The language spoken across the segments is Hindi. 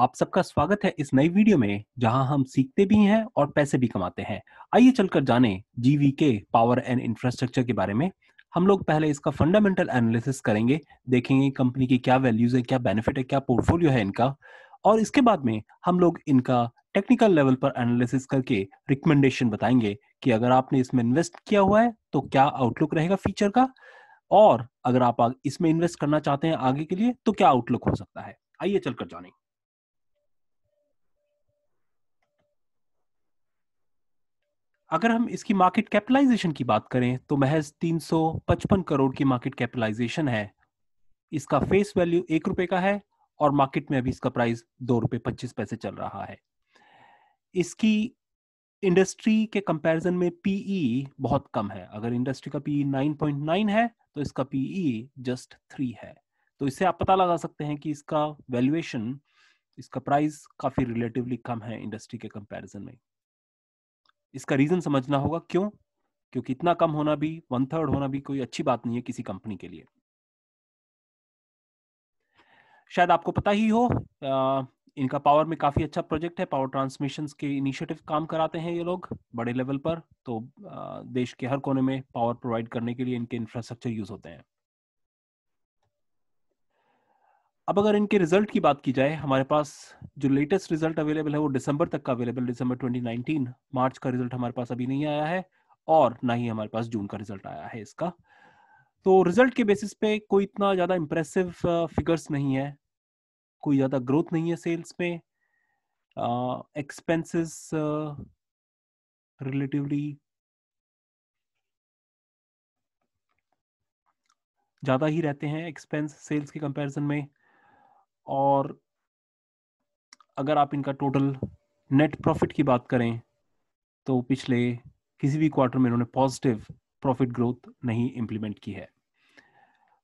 आप सबका स्वागत है इस नई वीडियो में जहां हम सीखते भी हैं और पैसे भी कमाते हैं आइए चलकर जाने जीवी के पावर एंड इंफ्रास्ट्रक्चर के बारे में हम लोग पहले इसका फंडामेंटल एनालिसिस करेंगे देखेंगे कंपनी की क्या वैल्यूज है क्या बेनिफिट है क्या पोर्टफोलियो है इनका और इसके बाद में हम लोग इनका टेक्निकल लेवल पर एनालिसिस करके रिकमेंडेशन बताएंगे कि अगर आपने इसमें इन्वेस्ट किया हुआ है तो क्या आउटलुक रहेगा फ्यूचर का और अगर आप इसमें इन्वेस्ट करना चाहते हैं आगे के लिए तो क्या आउटलुक हो सकता है आइए चलकर जाने अगर हम इसकी मार्केट कैपिटलाइजेशन की बात करें तो महज 355 करोड़ की मार्केट कैपिटलाइजेशन है इसका फेस वैल्यू एक रुपए का है और मार्केट में अभी इसका प्राइस दो रुपए पच्चीस पैसे चल रहा है इसकी इंडस्ट्री के कंपैरिजन में पीई e बहुत कम है अगर इंडस्ट्री का पीई 9.9 e है तो इसका पीई जस्ट थ्री है तो इससे आप पता लगा सकते हैं कि इसका वैल्यूएशन इसका प्राइस काफी रिलेटिवली कम है इंडस्ट्री के कंपैरिजन में इसका रीजन समझना होगा क्यों क्योंकि इतना कम होना भी वन थर्ड होना भी कोई अच्छी बात नहीं है किसी कंपनी के लिए शायद आपको पता ही हो आ, इनका पावर में काफी अच्छा प्रोजेक्ट है पावर ट्रांसमिशन के इनिशिएटिव काम कराते हैं ये लोग बड़े लेवल पर तो आ, देश के हर कोने में पावर प्रोवाइड करने के लिए इनके इंफ्रास्ट्रक्चर यूज होते हैं अब अगर इनके रिजल्ट की बात की जाए हमारे पास जो लेटेस्ट रिजल्ट अवेलेबल है वो दिसंबर तक का अवेलेबल दिसंबर 2019 मार्च का रिजल्ट हमारे पास अभी नहीं आया है और ना ही हमारे पास जून का रिजल्ट आया है इसका तो रिजल्ट के बेसिस पे कोई इतना ज़्यादा इम्प्रेसिव फिगर्स नहीं है कोई ज़्यादा ग्रोथ नहीं है सेल्स में एक्सपेंसेस रिलेटिवली ज़्यादा ही रहते हैं एक्सपेंस सेल्स के कंपैरिजन में और अगर आप इनका टोटल नेट प्रॉफिट की बात करें तो पिछले किसी भी क्वार्टर में इन्होंने पॉजिटिव प्रॉफिट ग्रोथ नहीं इम्प्लीमेंट की है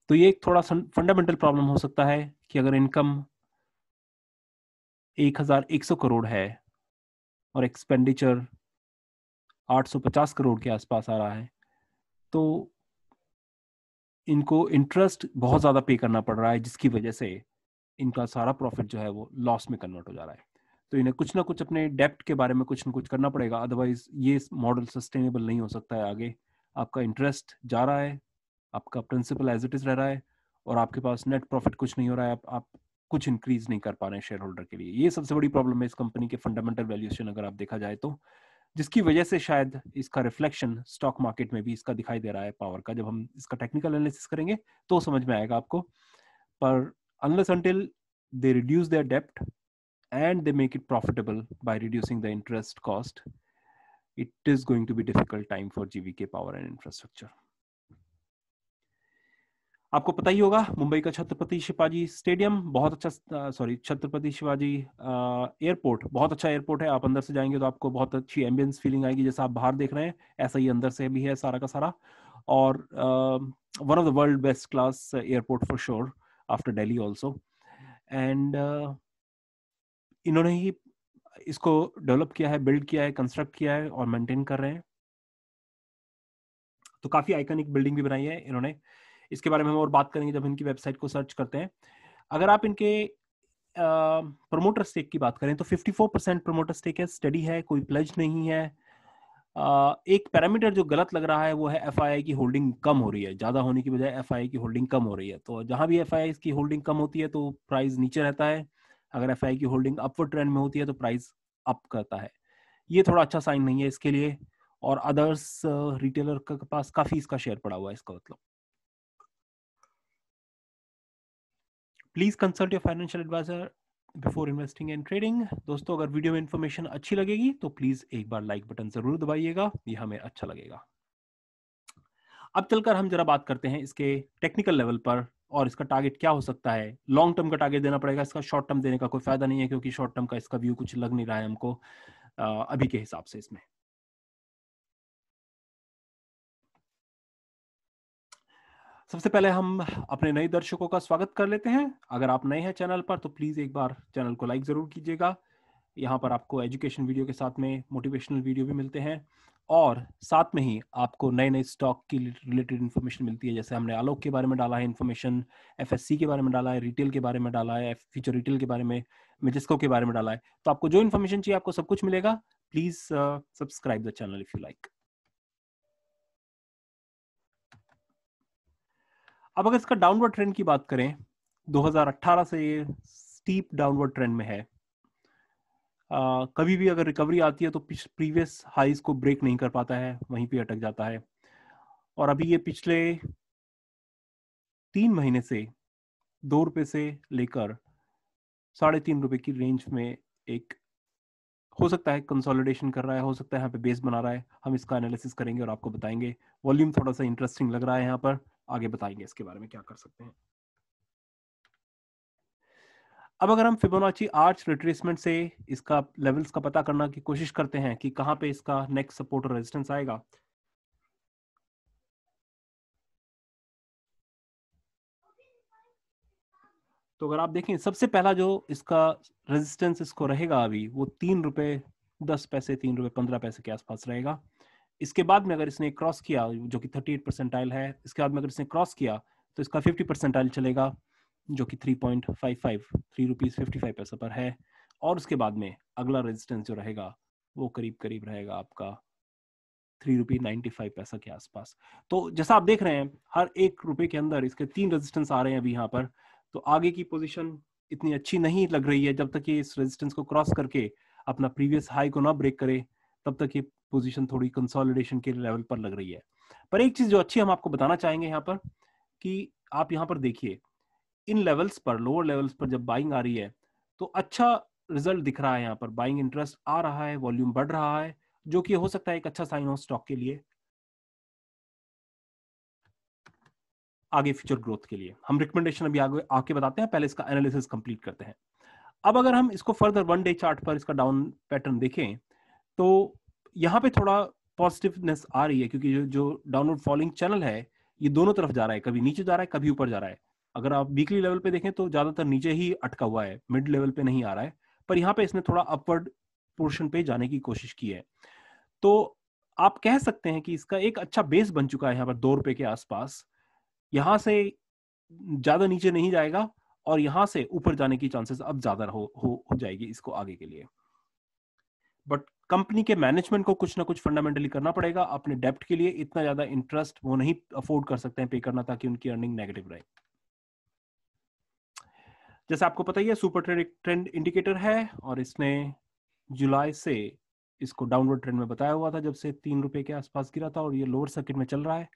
तो ये एक थोड़ा फंडामेंटल प्रॉब्लम हो सकता है कि अगर इनकम 1100 करोड़ है और एक्सपेंडिचर 850 करोड़ के आसपास आ रहा है तो इनको इंटरेस्ट बहुत ज़्यादा पे करना पड़ रहा है जिसकी वजह से इनका सारा प्रॉफिट जो है वो लॉस में कन्वर्ट हो जा रहा है तो इन्हें कुछ ना कुछ अपने डेप्ट के बारे में कुछ ना कुछ करना पड़ेगा अदरवाइज ये मॉडल सस्टेनेबल नहीं हो सकता है आगे आपका इंटरेस्ट जा रहा है आपका प्रिंसिपल एज इट इज रह रहा है और आपके पास नेट प्रॉफिट कुछ नहीं हो रहा है आप, आप कुछ इंक्रीज नहीं कर पा रहे हैं शेयर होल्डर के लिए ये सबसे बड़ी प्रॉब्लम है इस कंपनी के फंडामेंटल वैल्यूएशन अगर आप देखा जाए तो जिसकी वजह से शायद इसका रिफ्लेक्शन स्टॉक मार्केट में भी इसका दिखाई दे रहा है पावर का जब हम इसका टेक्निकल एनालिसिस करेंगे तो समझ में आएगा आपको पर unless until they reduce their debt and they make it profitable by reducing the interest cost it is going to be difficult time for gvk power and infrastructure आपको पता ही होगा मुंबई का छत्रपति शिवाजी स्टेडियम बहुत अच्छा सॉरी छत्रपति शिवाजी एयरपोर्ट बहुत अच्छा एयरपोर्ट है आप अंदर से जाएंगे तो आपको बहुत अच्छी एम्बियंस फीलिंग आएगी जैसा आप बाहर देख रहे हैं ऐसा ही अंदर से भी है सारा का सारा और one of the world best class airport for sure after daily also and इन्होंने ही इसको डेवलप किया है बिल्ड किया है कंस्ट्रक्ट किया है और मेंटेन कर रहे हैं तो काफ़ी आइकनिक बिल्डिंग भी बनाई है इन्होंने इसके बारे में हम और बात करेंगे जब इनकी वेबसाइट को सर्च करते हैं अगर आप इनके प्रमोटर uh, स्टेक की बात करें तो 54 परसेंट प्रमोटर स्टेक है स्टडी है कोई प्लज नहीं है एक पैरामीटर जो गलत लग रहा है वो है एफ की होल्डिंग कम हो रही है ज्यादा होने की बजाय एफ की होल्डिंग कम हो रही है तो जहां भी एफ की होल्डिंग कम होती है तो प्राइस नीचे रहता है अगर एफ की होल्डिंग अपवर्ड ट्रेंड में होती है तो प्राइस अप करता है ये थोड़ा अच्छा साइन नहीं है इसके लिए और अदर्स रिटेलर के पास काफी इसका शेयर पड़ा हुआ है इसका मतलब please consult your financial advisor before investing and trading दोस्तों अगर वीडियो में इन्फॉर्मेशन अच्छी लगेगी तो प्लीज एक बार लाइक बटन जरूर दबाइएगा यह हमें अच्छा लगेगा अब चलकर हम जरा बात करते हैं इसके टेक्निकल लेवल पर और इसका टारगेट क्या हो सकता है लॉन्ग टर्म का टारगेट देना पड़ेगा इसका शॉर्ट टर्म देने का कोई फायदा नहीं है क्योंकि शॉर्ट टर्म का इसका व्यू कुछ लग नहीं रहा है हमको अभी के हिसाब से इसमें सबसे पहले हम अपने नए दर्शकों का स्वागत कर लेते हैं अगर आप नए हैं चैनल पर तो प्लीज़ एक बार चैनल को लाइक ज़रूर कीजिएगा यहाँ पर आपको एजुकेशन वीडियो के साथ में मोटिवेशनल वीडियो भी मिलते हैं और साथ में ही आपको नए नए स्टॉक की रिलेटेड इन्फॉर्मेशन मिलती है जैसे हमने आलोक के बारे में डाला है इन्फॉर्मेशन एफ के बारे में डाला है रिटेल के बारे में डाला है फ्यूचर रिटेल के बारे में मेजिस्को के बारे में डाला है तो आपको जो इन्फॉर्मेशन चाहिए आपको सब कुछ मिलेगा please subscribe the channel if you like अब अगर इसका डाउनवर्ड ट्रेंड की बात करें 2018 से ये स्टीप डाउनवर्ड ट्रेंड में है आ, कभी भी अगर रिकवरी आती है तो प्रीवियस हाईस को ब्रेक नहीं कर पाता है वहीं पे अटक जाता है और अभी ये पिछले तीन महीने से दो रुपये से लेकर साढ़े तीन रुपये की रेंज में एक हो सकता है कंसोलिडेशन कर रहा है हो सकता है यहाँ पे बेस बना रहा है हम इसका एनालिसिस करेंगे और आपको बताएंगे वॉल्यूम थोड़ा सा इंटरेस्टिंग लग रहा है यहाँ पर आगे बताएंगे इसके बारे में क्या कर सकते हैं अब अगर हम फिबोनाची आर्च रिट्रेसमेंट से इसका लेवल्स का पता करना की कोशिश करते हैं कि कहां पे इसका नेक्स्ट सपोर्ट और रेजिस्टेंस आएगा तो अगर आप देखें सबसे पहला जो इसका रेजिस्टेंस इसको रहेगा अभी वो तीन रुपए दस पैसे तीन रुपए पंद्रह पैसे के आसपास रहेगा इसके बाद में अगर इसने क्रॉस किया जो कि थर्टी एट परसेंटाइल है इसके बाद में अगर इसने क्रॉस किया तो इसका फिफ्टी परसेंटाइल चलेगा जो कि three point five five three rupees fifty five पैसा पर है और उसके बाद में अगला रेजिस्टेंस जो रहेगा वो करीब करीब रहेगा आपका थ्री रुपीज नाइन्टी फाइव पैसा के आसपास तो जैसा आप देख रहे हैं हर एक रुपये के अंदर इसके तीन रेजिस्टेंस आ रहे हैं अभी यहाँ पर तो आगे की पोजीशन इतनी अच्छी नहीं लग रही है जब तक ये इस रेजिस्टेंस को क्रॉस करके अपना प्रीवियस हाई को ना ब्रेक करे तब तक ये पोजीशन थोड़ी कंसोलिडेशन के लेवल पर लग रही है पर एक चीज जो अच्छी हम आपको बताना चाहेंगे यहाँ पर कि आप यहाँ पर देखिए इन लेवल्स पर लोअर लेवल्स पर जब बाइंग आ रही है तो अच्छा रिजल्ट दिख रहा है यहाँ पर बाइंग इंटरेस्ट आ रहा है वॉल्यूम बढ़ रहा है जो कि हो सकता है एक अच्छा साइन हो स्टॉक के लिए आगे फ्यूचर ग्रोथ के लिए हम रिकमेंडेशन अभी आगे आके बताते हैं पहले इसका एनालिसिस कंप्लीट करते हैं अब अगर हम इसको फर्दर वन डे चार्ट पर इसका डाउन पैटर्न देखें तो यहाँ पे थोड़ा पॉजिटिवनेस आ रही है क्योंकि जो, जो डाउनलोड फॉलोइंग चैनल है ये दोनों तरफ जा रहा है कभी नीचे जा रहा है कभी ऊपर जा रहा है अगर आप वीकली लेवल पे देखें तो ज्यादातर नीचे ही अटका हुआ है मिड लेवल पे नहीं आ रहा है पर यहाँ पे इसने थोड़ा अपवर्ड पोर्शन पे जाने की कोशिश की है तो आप कह सकते हैं कि इसका एक अच्छा बेस बन चुका है यहाँ पर दो रुपए के आसपास यहाँ से ज्यादा नीचे नहीं जाएगा और यहाँ से ऊपर जाने की चांसेस अब ज्यादा हो, हो हो जाएगी इसको आगे के लिए बट कंपनी के मैनेजमेंट को कुछ ना कुछ फंडामेंटली करना पड़ेगा अपने डेप्ट के लिए इतना ज्यादा इंटरेस्ट वो नहीं अफोर्ड कर सकते हैं पे करना ताकि उनकी अर्निंग नेगेटिव रहे जैसे आपको पता ही है सुपर एक ट्रेंड इंडिकेटर है और इसने जुलाई से इसको डाउनवर्ड ट्रेंड में बताया हुआ था जब से तीन रुपए के आसपास गिरा था और ये लोअर सर्किट में चल रहा है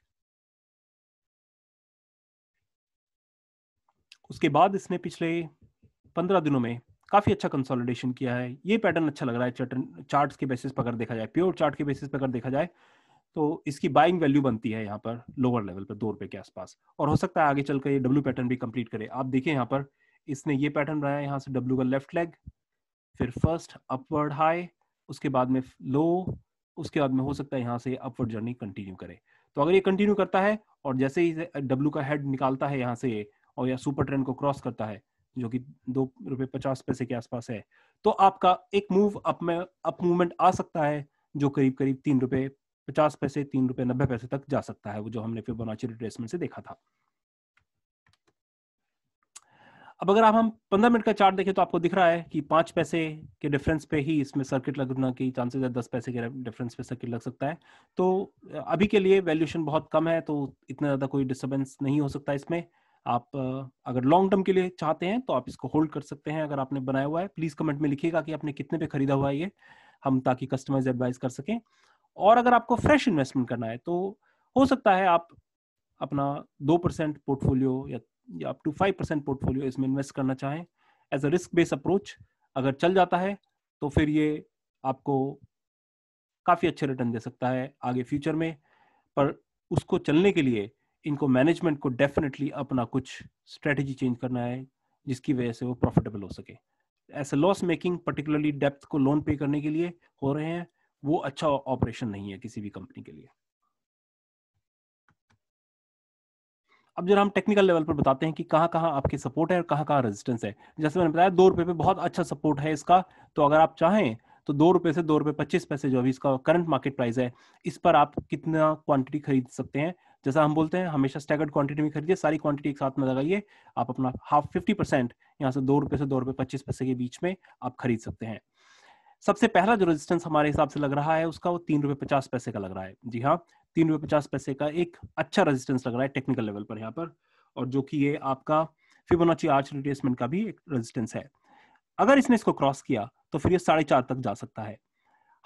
उसके बाद इसने पिछले पंद्रह दिनों में काफ़ी अच्छा कंसोलिडेशन किया है ये पैटर्न अच्छा लग रहा है चार्ट के बेसिस पर अगर देखा जाए प्योर चार्ट के बेसिस पर अगर देखा जाए तो इसकी बाइंग वैल्यू बनती है यहाँ पर लोअर लेवल पर दो रुपये के आसपास और हो सकता है आगे चलकर ये डब्ल्यू पैटर्न भी कंप्लीट करे आप देखिए यहाँ पर इसने ये पैटर्न बनाया यहाँ से डब्ल्यू का लेफ्ट लेग फिर फर्स्ट अपवर्ड हाई उसके बाद में लो उसके बाद में हो सकता है यहाँ से अपवर्ड जर्नी कंटिन्यू करे तो अगर ये कंटिन्यू करता है और जैसे ही डब्ल्यू का हेड निकालता है यहाँ से और या सुपर ट्रेंड को क्रॉस करता है जो कि दो रुपए पचास पैसे के आसपास है तो आपका एक मूव अप में अप मूवमेंट आ सकता है जो करीब करीब तीन रुपए पचास पैसे तीन रुपए नब्बे पैसे तक जा सकता है वो जो हमने फिबोनाची रिट्रेसमेंट से देखा था अब अगर आप हम पंद्रह मिनट का चार्ट देखें तो आपको दिख रहा है कि पांच पैसे के डिफरेंस पे ही इसमें सर्किट लगना की चांसेस है दस पैसे के डिफरेंस पे सर्किट लग सकता है तो अभी के लिए वैल्यूएशन बहुत कम है तो इतना ज्यादा कोई डिस्टर्बेंस नहीं हो सकता इसमें आप अगर लॉन्ग टर्म के लिए चाहते हैं तो आप इसको होल्ड कर सकते हैं अगर आपने बनाया हुआ है प्लीज कमेंट में लिखिएगा कि आपने कितने पे खरीदा हुआ है ये हम ताकि कस्टमर्स एडवाइस कर सकें और अगर आपको फ्रेश इन्वेस्टमेंट करना है तो हो सकता है आप अपना दो परसेंट पोर्टफोलियो या, या up to five percent portfolio इसमें इन्वेस्ट करना चाहें as a risk based approach अगर चल जाता है तो फिर ये आपको काफ़ी अच्छे रिटर्न दे सकता है आगे फ्यूचर में पर उसको चलने के लिए इनको मैनेजमेंट को डेफिनेटली अपना कुछ स्ट्रेटजी चेंज करना है जिसकी वजह से वो प्रॉफिटेबल हो सके ऐसे लॉस मेकिंग पर्टिकुलरली डेप्थ को लोन पे करने के लिए हो रहे हैं वो अच्छा ऑपरेशन नहीं है किसी भी कंपनी के लिए अब जरा हम टेक्निकल लेवल पर बताते हैं कि कहाँ कहाँ आपकी सपोर्ट है और कहाँ कहाँ रेजिस्टेंस है जैसे मैंने बताया दो रुपए पे बहुत अच्छा सपोर्ट है इसका तो अगर आप चाहें तो दो रुपए से दो रुपए पच्चीस पैसे जो अभी इसका करंट मार्केट प्राइस है इस पर आप कितना क्वांटिटी खरीद सकते हैं जैसा हम बोलते हैं हमेशा स्टैगर्ड क्वांटिटी में खरीदिए सारी क्वांटिटी एक साथ में लगाइए आप अपना हाफ फिफ्टी परसेंट यहाँ से दो रुपये से दो रुपये पच्चीस पैसे के बीच में आप खरीद सकते हैं सबसे पहला जो रेजिस्टेंस हमारे हिसाब से लग रहा है उसका वो तीन रुपए पचास पैसे का लग रहा है जी हाँ तीन रुपए पचास पैसे का एक अच्छा रेजिस्टेंस लग रहा है टेक्निकल लेवल पर यहाँ पर और जो कि ये आपका फिबोनाची आर्च रिप्लेसमेंट का भी एक रेजिस्टेंस है अगर इसने इसको क्रॉस किया तो फिर ये साढ़े चार तक जा सकता है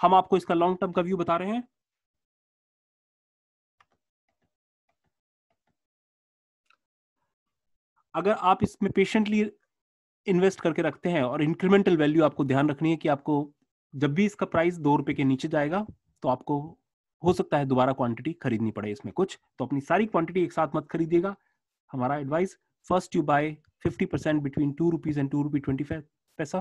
हम आपको इसका लॉन्ग टर्म का व्यू बता रहे हैं अगर आप इसमें पेशेंटली इन्वेस्ट करके रखते हैं और इंक्रीमेंटल वैल्यू आपको ध्यान रखनी है कि आपको जब भी इसका प्राइस दो रुपए के नीचे जाएगा तो आपको हो सकता है दोबारा क्वांटिटी खरीदनी पड़े इसमें कुछ तो अपनी सारी क्वांटिटी एक साथ मत खरीदिएगा हमारा advice first you buy fifty percent between two rupees and two rupee twenty पैसा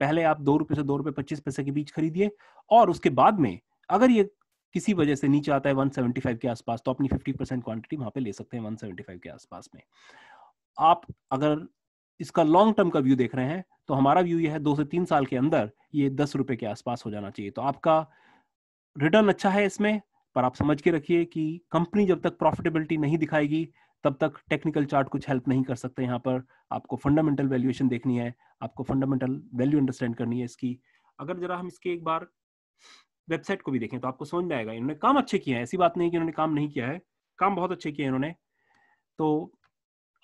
पहले आप दो रुपए से दो रुपए पच्चीस पैसे के बीच खरीदिए और उसके बाद में अगर ये किसी वजह से नीचे आता है 175 के आसपास तो अपनी 50 परसेंट क्वांटिटी वहां पे ले सकते हैं 175 के आसपास में आप अगर इसका लॉन्ग टर्म का व्यू देख रहे हैं तो हमारा व्यू यह है दो से तीन साल के अंदर ये दस रुपए के आसपास हो जाना चाहिए तो आपका रिटर्न अच्छा है इसमें पर आप समझ के रखिए कि कंपनी जब तक प्रॉफिटेबिलिटी नहीं दिखाएगी तब तक टेक्निकल चार्ट कुछ हेल्प नहीं कर सकते यहाँ पर आपको फंडामेंटल वैल्यूएशन देखनी है आपको फंडामेंटल वैल्यू अंडरस्टैंड करनी है इसकी अगर जरा हम इसके एक बार वेबसाइट को भी देखें तो आपको समझ में आएगा इन्होंने काम अच्छे किया है ऐसी बात नहीं कि इन्होंने काम नहीं किया है काम बहुत अच्छे किए इन्होंने तो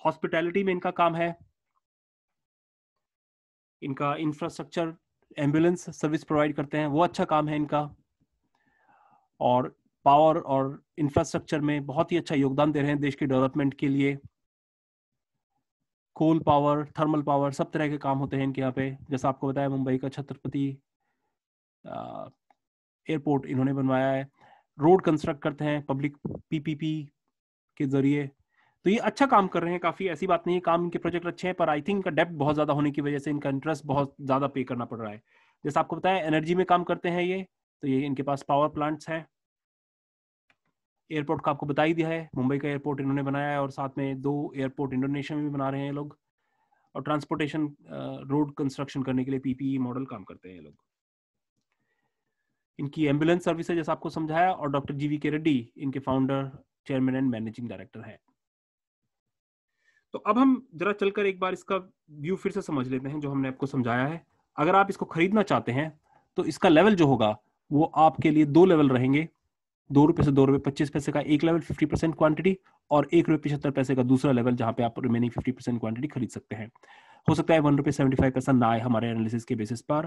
हॉस्पिटैलिटी में इनका काम है इनका इंफ्रास्ट्रक्चर एम्बुलेंस सर्विस प्रोवाइड करते हैं वो अच्छा काम है इनका और पावर और इंफ्रास्ट्रक्चर में बहुत ही अच्छा योगदान दे रहे हैं देश के डेवलपमेंट के लिए कोल पावर थर्मल पावर सब तरह के काम होते हैं इनके यहाँ पे जैसा आपको बताया मुंबई का छत्रपति एयरपोर्ट इन्होंने बनवाया है रोड कंस्ट्रक्ट करते हैं पब्लिक पीपीपी के जरिए तो ये अच्छा काम कर रहे हैं काफी ऐसी बात नहीं है काम इनके प्रोजेक्ट अच्छे हैं पर आई थिंक इनका डेप्थ बहुत ज्यादा होने की वजह से इनका इंटरेस्ट बहुत ज्यादा पे करना पड़ रहा है जैसे आपको बताया एनर्जी में काम करते हैं ये तो ये इनके पास पावर प्लांट्स हैं एयरपोर्ट का आपको बता ही दिया है मुंबई का एयरपोर्ट इन्होंने बनाया है और साथ में दो एयरपोर्ट इंडोनेशिया में भी बना रहे हैं लोग और ट्रांसपोर्टेशन रोड कंस्ट्रक्शन करने के लिए पीपीई मॉडल e काम करते हैं ये लोग इनकी एम्बुलेंस सर्विसेज जैसा आपको समझाया और डॉक्टर जीवी के रेड्डी इनके founder chairman and managing director हैं तो अब हम जरा चलकर एक बार इसका व्यू फिर से समझ लेते हैं जो हमने आपको समझाया है अगर आप इसको खरीदना चाहते हैं तो इसका लेवल जो होगा वो आपके लिए दो लेवल रहेंगे दो रुपए से दो रुपए पच्चीस पैसे का एक लेवल फिफ्टी परसेंट क्वांटिटी और एक रुपए पिछहत्तर पैसे का दूसरा लेवल जहां पे आप रिमेनिंग फिफ्टी परसेंट क्वांटिटी खरीद सकते हैं हो सकता है वन रुपए सेवेंटी फाइव पैसा ना आए हमारे एनालिसिस के बेसिस पर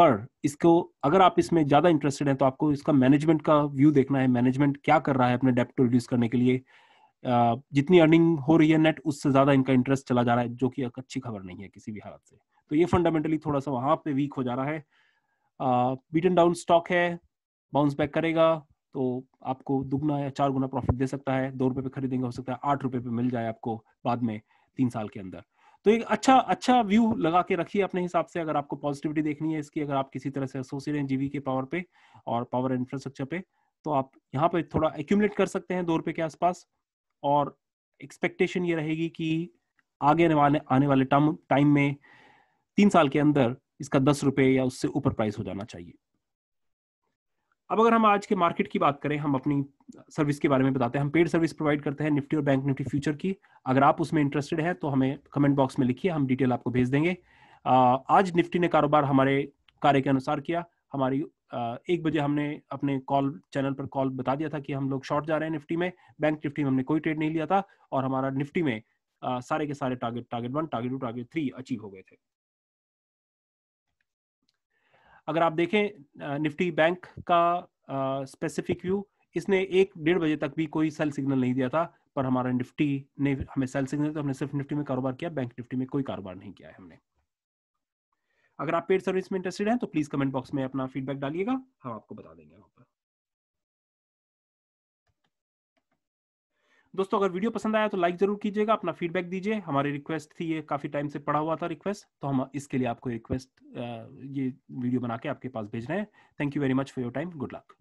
पर इसको अगर आप इसमें ज्यादा इंटरेस्टेड हैं तो आपको इसका मैनेजमेंट का व्यू देखना है मैनेजमेंट क्या कर रहा है अपने डेप्ट को रिड्यूस करने के लिए जितनी अर्निंग हो रही है नेट उससे ज़्यादा इनका इंटरेस्ट चला जा रहा है जो कि एक अच्छी खबर नहीं है किसी भी हालत से तो ये फंडामेंटली थोड़ा सा वहां पे वीक हो जा रहा है बीटन डाउन स्टॉक है बाउंस बैक करेगा तो आपको दुगना या चार गुना प्रॉफिट दे सकता है दो रुपए पे खरीदेंगे हो सकता है आठ रुपए पे मिल जाए आपको बाद में तीन साल के अंदर तो एक अच्छा अच्छा व्यू लगा के रखिए अपने हिसाब से अगर आपको पॉजिटिविटी देखनी है इसकी अगर आप किसी तरह से एसोसिएट हैं जीवी के पावर पे और पावर इंफ्रास्ट्रक्चर पे तो आप यहाँ पे थोड़ा एक्यूमलेट कर सकते हैं दो रुपए के आसपास और एक्सपेक्टेशन ये रहेगी कि आगे आने वाले आने वाले टर्म टाइम में तीन साल के अंदर इसका दस रुपये या उससे ऊपर प्राइस हो जाना चाहिए अब अगर हम आज के मार्केट की बात करें हम अपनी सर्विस के बारे में बताते हैं हम पेड सर्विस प्रोवाइड करते हैं निफ्टी और बैंक निफ्टी फ्यूचर की अगर आप उसमें इंटरेस्टेड हैं तो हमें कमेंट बॉक्स में लिखिए हम डिटेल आपको भेज देंगे आज निफ्टी ने कारोबार हमारे कार्य के अनुसार किया हमारी एक बजे हमने अपने कॉल चैनल पर कॉल बता दिया था कि हम लोग शॉर्ट जा रहे हैं निफ्टी में बैंक निफ्टी में हमने कोई ट्रेड नहीं लिया था और हमारा निफ्टी में सारे के सारे target target one target two target three achieve हो गए थे अगर आप देखें निफ्टी बैंक का स्पेसिफिक व्यू इसने एक डेढ़ बजे तक भी कोई सेल सिग्नल नहीं दिया था पर हमारा निफ्टी ने हमें सेल सिग्नल तो हमने सिर्फ निफ्टी में कारोबार किया बैंक निफ्टी में कोई कारोबार नहीं किया है हमने अगर आप पेड सर्विस में इंटरेस्टेड हैं तो प्लीज कमेंट बॉक्स में अपना फीडबैक डालिएगा हम आपको बता देंगे वहां पर दोस्तों अगर वीडियो पसंद आया तो लाइक जरूर कीजिएगा अपना फीडबैक दीजिए हमारी रिक्वेस्ट थी ये काफी टाइम से पड़ा हुआ था रिक्वेस्ट तो हम इसके लिए आपको रिक्वेस्ट ये वीडियो बना के आपके पास भेज रहे हैं thank you very much for your time good luck